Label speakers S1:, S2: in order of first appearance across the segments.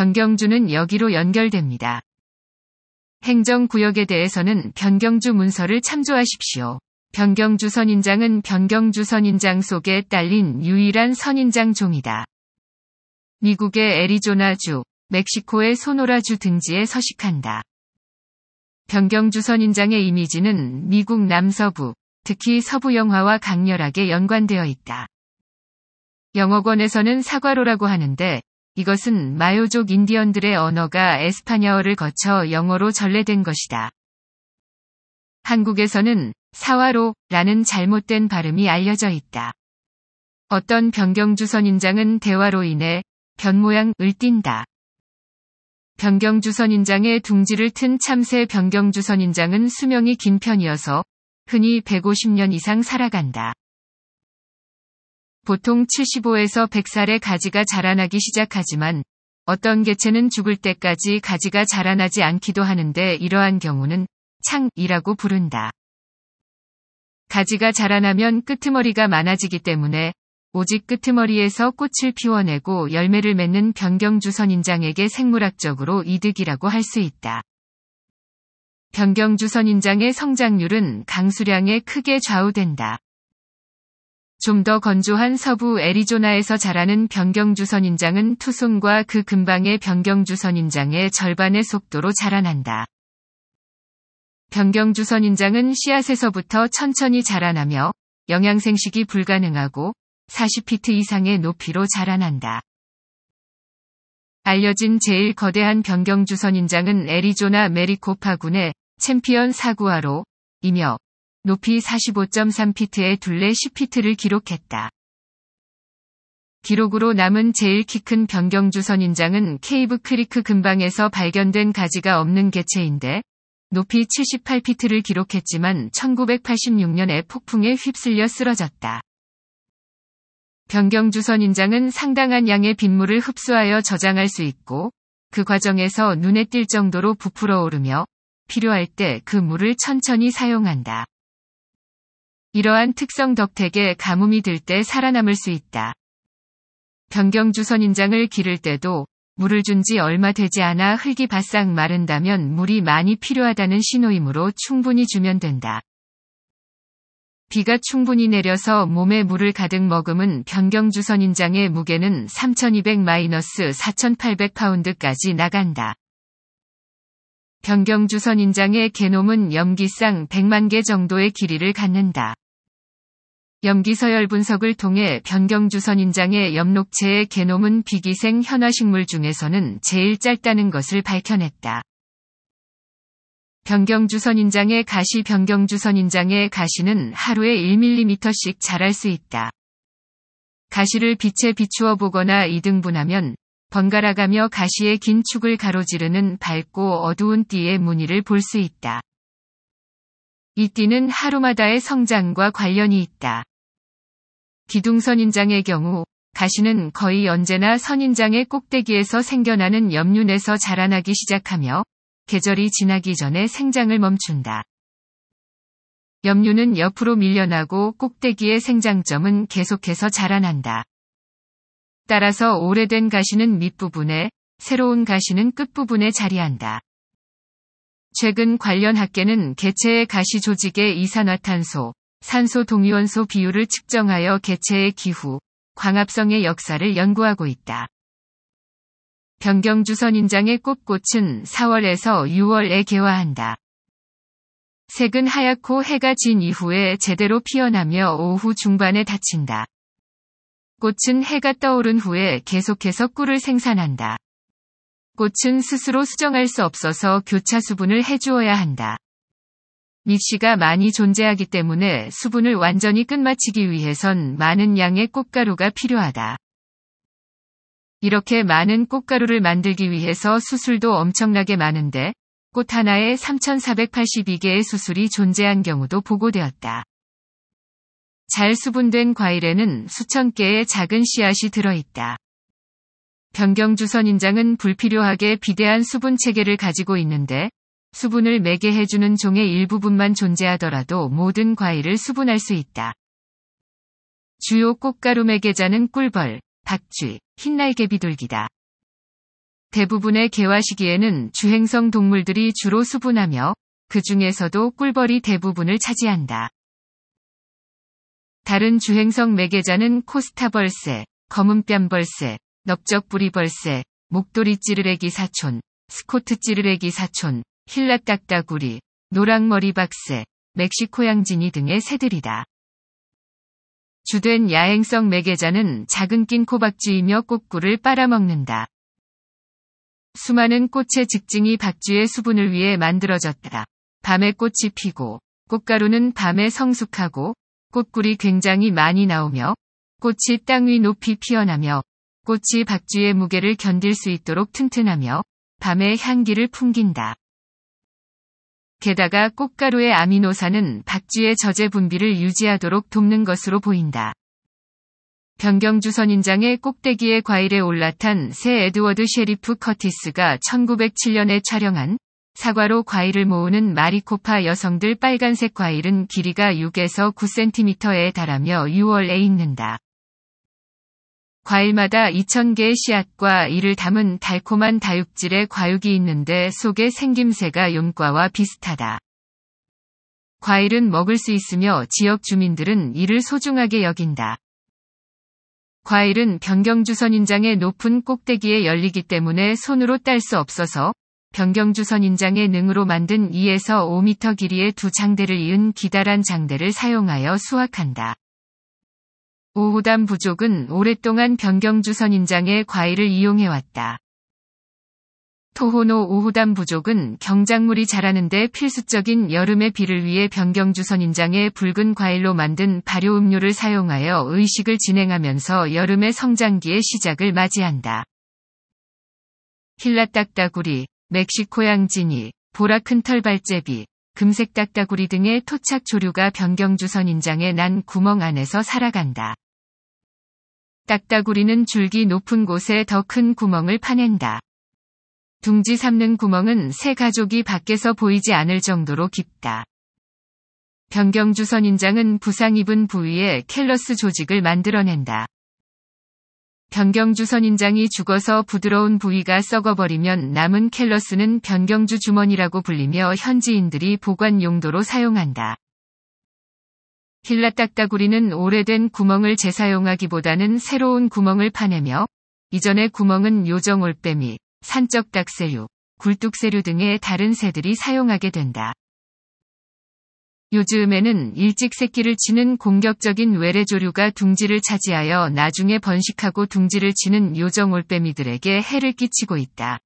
S1: 변경주는 여기로 연결됩니다. 행정구역에 대해서는 변경주 문서를 참조하십시오. 변경주 선인장은 변경주 선인장 속에 딸린 유일한 선인장 종이다. 미국의 애리조나주, 멕시코의 소노라주 등지에 서식한다. 변경주 선인장의 이미지는 미국 남서부, 특히 서부 영화와 강렬하게 연관되어 있다. 영어권에서는 사과로라고 하는데 이것은 마요족 인디언들의 언어가 에스파냐어를 거쳐 영어로 전래된 것이다. 한국에서는 사와로라는 잘못된 발음이 알려져 있다. 어떤 변경주선 인장은 대화로 인해 변 모양을 띈다. 변경주선 인장의 둥지를 튼 참새 변경주선 인장은 수명이 긴 편이어서 흔히 150년 이상 살아간다. 보통 75에서 100살에 가지가 자라나기 시작하지만 어떤 개체는 죽을 때까지 가지가 자라나지 않기도 하는데 이러한 경우는 창이라고 부른다. 가지가 자라나면 끄트머리가 많아지기 때문에 오직 끄트머리에서 꽃을 피워내고 열매를 맺는 변경주선인장에게 생물학적으로 이득이라고 할 수 있다. 변경주선인장의 성장률은 강수량에 크게 좌우된다. 좀더 건조한 서부 애리조나에서 자라는 변경주 선인장은 투손과 그 근방의 변경주 선인장의 절반의 속도로 자라난다. 변경주 선인장은 씨앗에서부터 천천히 자라나며 영양생식이 불가능하고 40피트 이상의 높이로 자라난다. 알려진 제일 거대한 변경주선인장은 애리조나 메리코파군의 챔피언 사구아로 이며 높이 4 5 3피트에 둘레 10피트를 기록했다. 기록으로 남은 제일 키 큰 변경주 선인장은 케이브 크리크 근방에서 발견된 가지가 없는 개체인데 높이 78피트를 기록했지만 1986년에 폭풍에 휩쓸려 쓰러졌다. 변경주 선인장은 상당한 양의 빗물을 흡수하여 저장할 수 있고 그 과정에서 눈에 띌 정도로 부풀어 오르며 필요할 때 그 물을 천천히 사용한다. 이러한 특성 덕택에 가뭄이 들 때 살아남을 수 있다. 변경주 선인장을 기를 때도 물을 준 지 얼마 되지 않아 흙이 바싹 마른다면 물이 많이 필요하다는 신호이므로 충분히 주면 된다. 비가 충분히 내려서 몸에 물을 가득 머금은 변경주 선인장의 무게는 3200-4800파운드까지 나간다. 변경주 선인장의 개놈은 염기쌍 100만 개 정도의 길이를 갖는다. 염기서열 분석을 통해 변경주 선인장의 염록체의 개놈은 비기생 현화식물 중에서는 제일 짧다는 것을 밝혀냈다. 변경주 선인장의 가시 변경주 선인장의 가시는 하루에 1mm씩 자랄 수 있다. 가시를 빛에 비추어 보거나 이등분하면 번갈아가며 가시의 긴 축을 가로지르는 밝고 어두운 띠의 무늬를 볼 수 있다. 이 띠는 하루마다의 성장과 관련이 있다. 기둥선인장의 경우 가시는 거의 언제나 선인장의 꼭대기에서 생겨나는 염륜에서 자라나기 시작하며 계절이 지나기 전에 생장을 멈춘다. 염류는 옆으로 밀려나고 꼭대기의 생장점은 계속해서 자라난다. 따라서 오래된 가시는 밑부분에 새로운 가시는 끝부분에 자리한다. 최근 관련 학계는 개체의 가시 조직의 이산화탄소, 산소 동위원소 비율을 측정하여 개체의 기후, 광합성의 역사를 연구하고 있다. 변경주선인장의 꽃꽃은 4월에서 6월에 개화한다. 색은 하얗고 해가 진 이후에 제대로 피어나며 오후 중반에 닫힌다. 꽃은 해가 떠오른 후에 계속해서 꿀을 생산한다. 꽃은 스스로 수정할 수 없어서 교차 수분을 해주어야 한다. 잎씨가 많이 존재하기 때문에 수분을 완전히 끝마치기 위해선 많은 양의 꽃가루가 필요하다. 이렇게 많은 꽃가루를 만들기 위해서 수술도 엄청나게 많은데 꽃 하나에 3482개의 수술이 존재한 경우도 보고되었다. 잘 수분된 과일에는 수천 개의 작은 씨앗이 들어있다. 변경주선 인장은 불필요하게 비대한 수분 체계를 가지고 있는데 수분을 매개 해주는 종의 일부분만 존재하더라도 모든 과일을 수분할 수 있다. 주요 꽃가루 매개자는 꿀벌, 박쥐, 흰날개 비둘기다. 대부분의 개화 시기에는 주행성 동물들이 주로 수분하며 그 중에서도 꿀벌이 대부분을 차지한다. 다른 주행성 매개자는 코스타벌새, 검은뺨벌새, 넓적부리벌새, 목도리 찌르레기 사촌, 스코트 찌르레기 사촌, 힐라딱따구리, 노랑머리 박새, 멕시코 양진이 등의 새들이다. 주된 야행성 매개자는 작은 낀 코박쥐이며 꽃구를 빨아먹는다. 수많은 꽃의 직징이 박쥐의 수분을 위해 만들어졌다. 밤에 꽃이 피고 꽃가루는 밤에 성숙하고 꽃꿀이 굉장히 많이 나오며 꽃이 땅 위 높이 피어나며 꽃이 박쥐의 무게를 견딜 수 있도록 튼튼하며 밤에 향기를 풍긴다. 게다가 꽃가루의 아미노산은 박쥐의 저제 분비를 유지하도록 돕는 것으로 보인다. 변경주선 인장의 꼭대기의 과일에 올라탄 새 에드워드 셰리프 커티스가 1907년에 촬영한 사과로 과일을 모으는 마리코파 여성들 빨간색 과일은 길이가 6에서 9cm에 달하며 6월에 익는다. 과일마다 2,000개의 씨앗과 이를 담은 달콤한 다육질의 과육이 있는데 속에 생김새가 용과와 비슷하다. 과일은 먹을 수 있으며 지역 주민들은 이를 소중하게 여긴다. 과일은 변경주선인장의 높은 꼭대기에 열리기 때문에 손으로 딸 수 없어서 변경주선 인장의 능으로 만든 2에서 5m 길이의 두 장대를 이은 기다란 장대를 사용하여 수확한다. 오호담 부족은 오랫동안 변경주선 인장의 과일을 이용해왔다. 토호노 오호담 부족은 경작물이 자라는데 필수적인 여름의 비를 위해 변경주선 인장의 붉은 과일로 만든 발효음료를 사용하여 의식을 진행하면서 여름의 성장기의 시작을 맞이한다. 힐라딱따구리 멕시코 양진이, 보라 큰털 발제비, 금색 딱따구리 등의 토착 조류가 변경주선 인장의 난 구멍 안에서 살아간다. 딱따구리는 줄기 높은 곳에 더 큰 구멍을 파낸다. 둥지 삼는 구멍은 새 가족이 밖에서 보이지 않을 정도로 깊다. 변경주선 인장은 부상 입은 부위에 켈러스 조직을 만들어낸다. 변경주 선인장이 죽어서 부드러운 부위가 썩어버리면 남은 켈러스는 변경주 주머니라고 불리며 현지인들이 보관 용도로 사용한다. 힐라 딱따구리는 오래된 구멍을 재사용하기보다는 새로운 구멍을 파내며 이전의 구멍은 요정올빼미, 산적 닭새류, 굴뚝새류 등의 다른 새들이 사용하게 된다. 요즘에는 일찍 새끼를 치는 공격적인 외래조류가 둥지를 차지하여 나중에 번식하고 둥지를 치는 요정올빼미들에게 해를 끼치고 있다.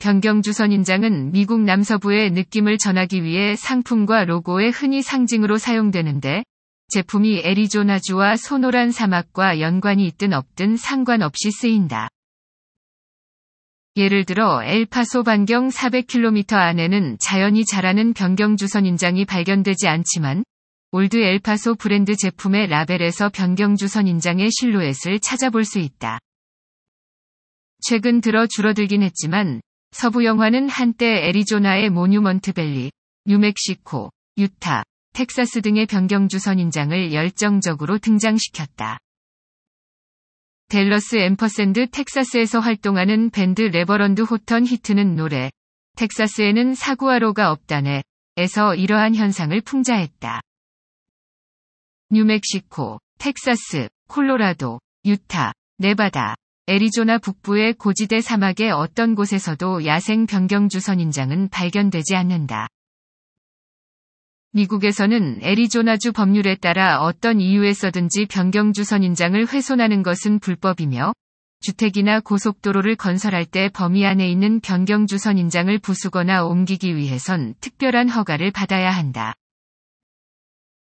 S1: 변경주 선인장은 미국 남서부의 느낌을 전하기 위해 상품과 로고에 흔히 상징으로 사용되는데 제품이 애리조나주와 소노란 사막과 연관이 있든 없든 상관없이 쓰인다. 예를 들어 엘파소 반경 400km 안에는 자연이 자라는 변경주선 인장이 발견되지 않지만 올드 엘파소 브랜드 제품의 라벨에서 변경주선 인장의 실루엣을 찾아볼 수 있다. 최근 들어 줄어들긴 했지만 서부 영화는 한때 애리조나의 모뉴먼트 밸리, 뉴멕시코, 유타, 텍사스 등의 변경주선 인장을 열정적으로 등장시켰다. 델러스 앰퍼샌드 텍사스에서 활동하는 밴드 레버런드 호턴 히트는 노래 텍사스에는 사구아로가 없다네 에서 이러한 현상을 풍자했다. 뉴멕시코, 텍사스, 콜로라도, 유타, 네바다, 애리조나 북부의 고지대 사막의 어떤 곳에서도 야생 변경주 선인장은 발견되지 않는다. 미국에서는 애리조나주 법률에 따라 어떤 이유에서든지 변경주선 인장을 훼손하는 것은 불법이며 주택이나 고속도로를 건설할 때 범위 안에 있는 변경주선 인장을 부수거나 옮기기 위해선 특별한 허가를 받아야 한다.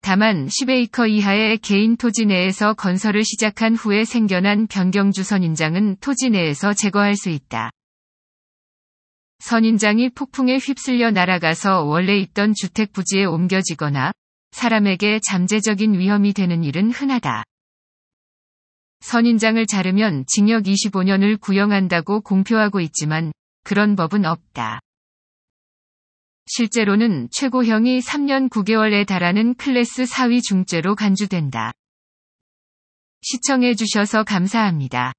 S1: 다만 10에이커 이하의 개인 토지 내에서 건설을 시작한 후에 생겨난 변경주선 인장은 토지 내에서 제거할 수 있다. 선인장이 폭풍에 휩쓸려 날아가서 원래 있던 주택 부지에 옮겨지거나 사람에게 잠재적인 위험이 되는 일은 흔하다. 선인장을 자르면 징역 25년을 구형한다고 공표하고 있지만 그런 법은 없다. 실제로는 최고형이 3년 9개월에 달하는 클래스 4위 중죄로 간주된다. 시청해주셔서 감사합니다.